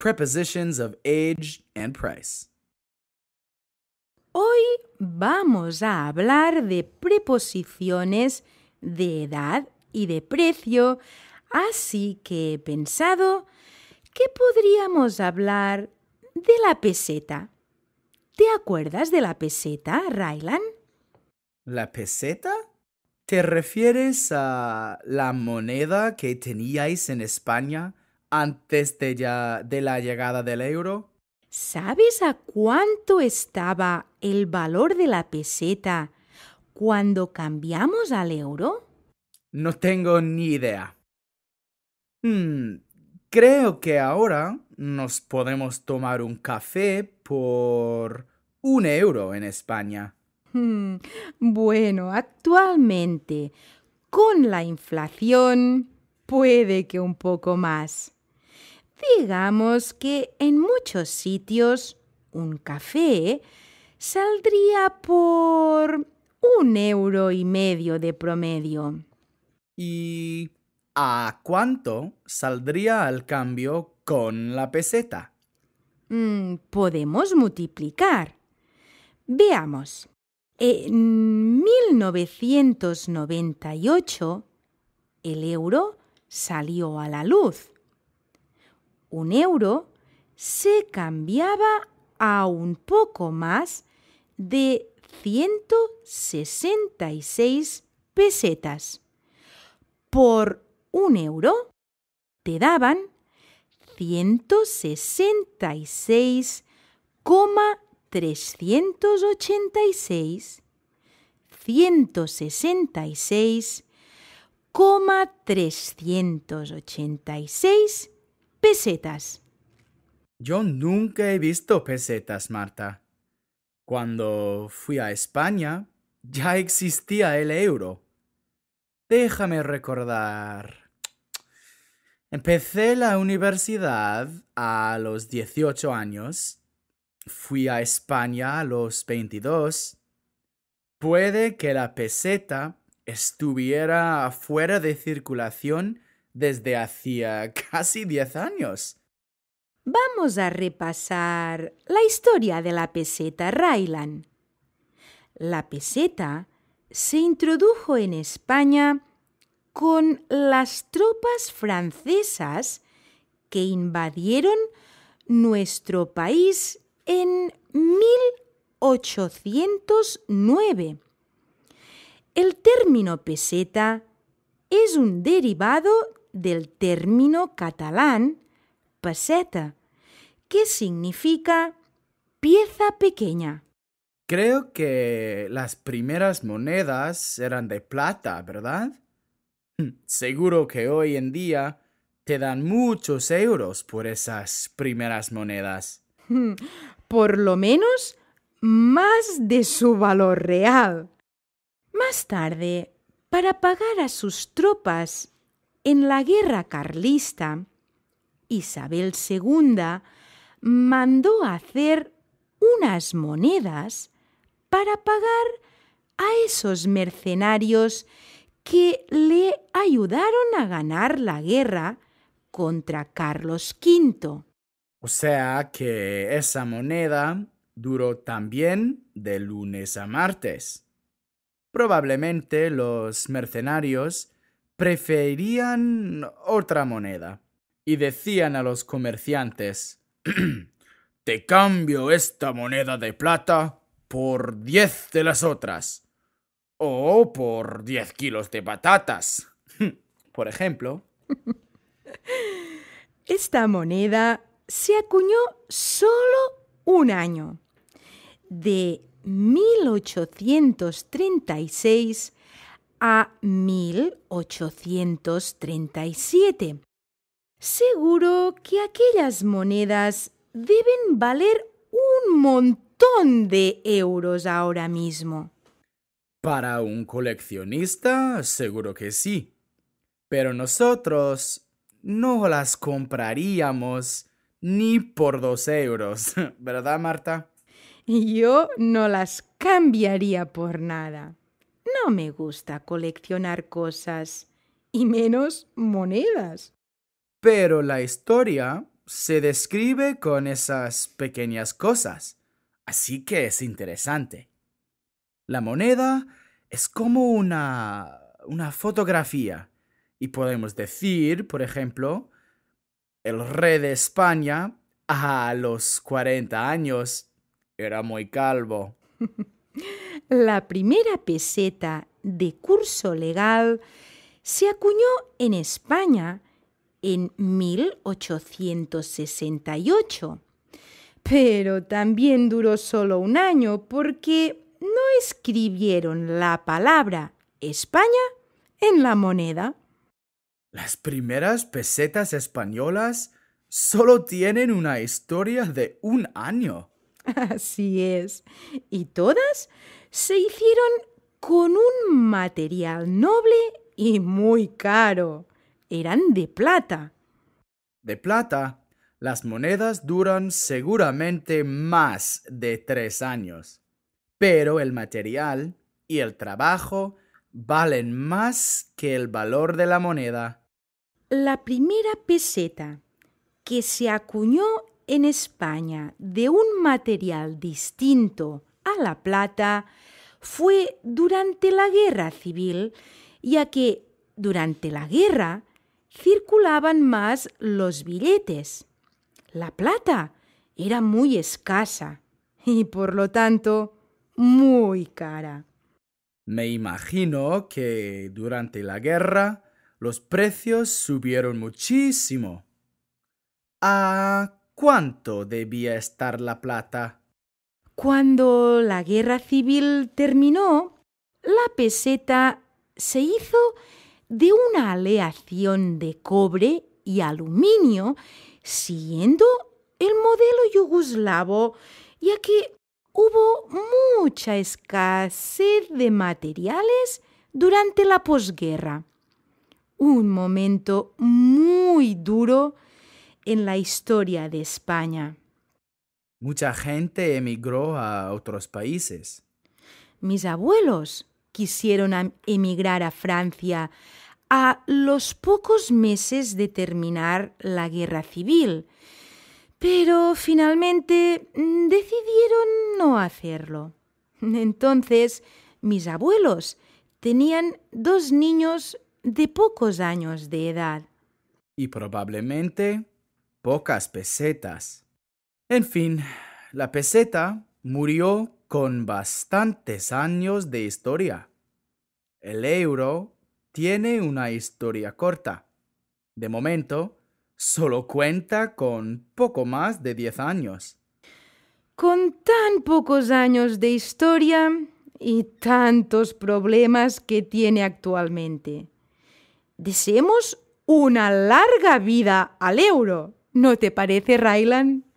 prepositions of age and price. Hoy vamos a hablar de preposiciones de edad y de precio, así que he pensado que podríamos hablar de la peseta. ¿Te acuerdas de la peseta, Rylan? ¿La peseta? ¿Te refieres a la moneda que teníais en España antes de, la llegada del euro? ¿Sabes a cuánto estaba el valor de la peseta cuando cambiamos al euro? No tengo ni idea. Hmm, creo que ahora nos podemos tomar un café por un euro en España. Hmm, bueno, actualmente, con la inflación, puede que un poco más. Digamos que en muchos sitios un café saldría por un euro y medio de promedio. ¿Y a cuánto saldría al cambio con la peseta? Mm, podemos multiplicar. Veamos. En 1998 el euro salió a la luz un euro se cambiaba a un poco más de ciento sesenta y seis pesetas. Por un euro te daban ciento sesenta y seis, trescientos ochenta y seis, ciento sesenta y seis, trescientos ochenta y seis pesetas. Yo nunca he visto pesetas, Marta. Cuando fui a España, ya existía el euro. Déjame recordar. Empecé la universidad a los 18 años. Fui a España a los 22. Puede que la peseta estuviera fuera de circulación desde hacía casi diez años. Vamos a repasar la historia de la peseta Rylan. La peseta se introdujo en España con las tropas francesas que invadieron nuestro país en 1809. El término peseta es un derivado del término catalán peseta, que significa pieza pequeña. Creo que las primeras monedas eran de plata, ¿verdad? Hmm, seguro que hoy en día te dan muchos euros por esas primeras monedas. Hmm, por lo menos más de su valor real. Más tarde, para pagar a sus tropas en la guerra carlista, Isabel II mandó hacer unas monedas para pagar a esos mercenarios que le ayudaron a ganar la guerra contra Carlos V. O sea que esa moneda duró también de lunes a martes. Probablemente los mercenarios preferían otra moneda y decían a los comerciantes, Te cambio esta moneda de plata por diez de las otras, o por diez kilos de patatas, por ejemplo. Esta moneda se acuñó solo un año, de 1836 a 1837. Seguro que aquellas monedas deben valer un montón de euros ahora mismo. Para un coleccionista, seguro que sí. Pero nosotros no las compraríamos ni por dos euros, ¿verdad, Marta? Yo no las cambiaría por nada. No me gusta coleccionar cosas, y menos monedas. Pero la historia se describe con esas pequeñas cosas, así que es interesante. La moneda es como una una fotografía y podemos decir, por ejemplo, el rey de España a los 40 años era muy calvo. La primera peseta de curso legal se acuñó en España en 1868, pero también duró solo un año porque no escribieron la palabra España en la moneda. Las primeras pesetas españolas solo tienen una historia de un año. Así es. Y todas se hicieron con un material noble y muy caro. Eran de plata. De plata, las monedas duran seguramente más de tres años, pero el material y el trabajo valen más que el valor de la moneda. La primera peseta que se acuñó en España de un material distinto a la plata fue durante la guerra civil, ya que durante la guerra circulaban más los billetes. La plata era muy escasa y por lo tanto muy cara. Me imagino que durante la guerra los precios subieron muchísimo. ¿A ah, ¿Cuánto debía estar la plata? Cuando la guerra civil terminó, la peseta se hizo de una aleación de cobre y aluminio, siguiendo el modelo yugoslavo, ya que hubo mucha escasez de materiales durante la posguerra. Un momento muy duro en la historia de España. Mucha gente emigró a otros países. Mis abuelos quisieron emigrar a Francia a los pocos meses de terminar la guerra civil, pero finalmente mm, decidieron no hacerlo. Entonces, mis abuelos tenían dos niños de pocos años de edad. Y probablemente pocas pesetas. En fin, la peseta murió con bastantes años de historia. El euro tiene una historia corta. De momento, solo cuenta con poco más de 10 años. Con tan pocos años de historia y tantos problemas que tiene actualmente. Deseemos una larga vida al euro. ¿No te parece, Rylan?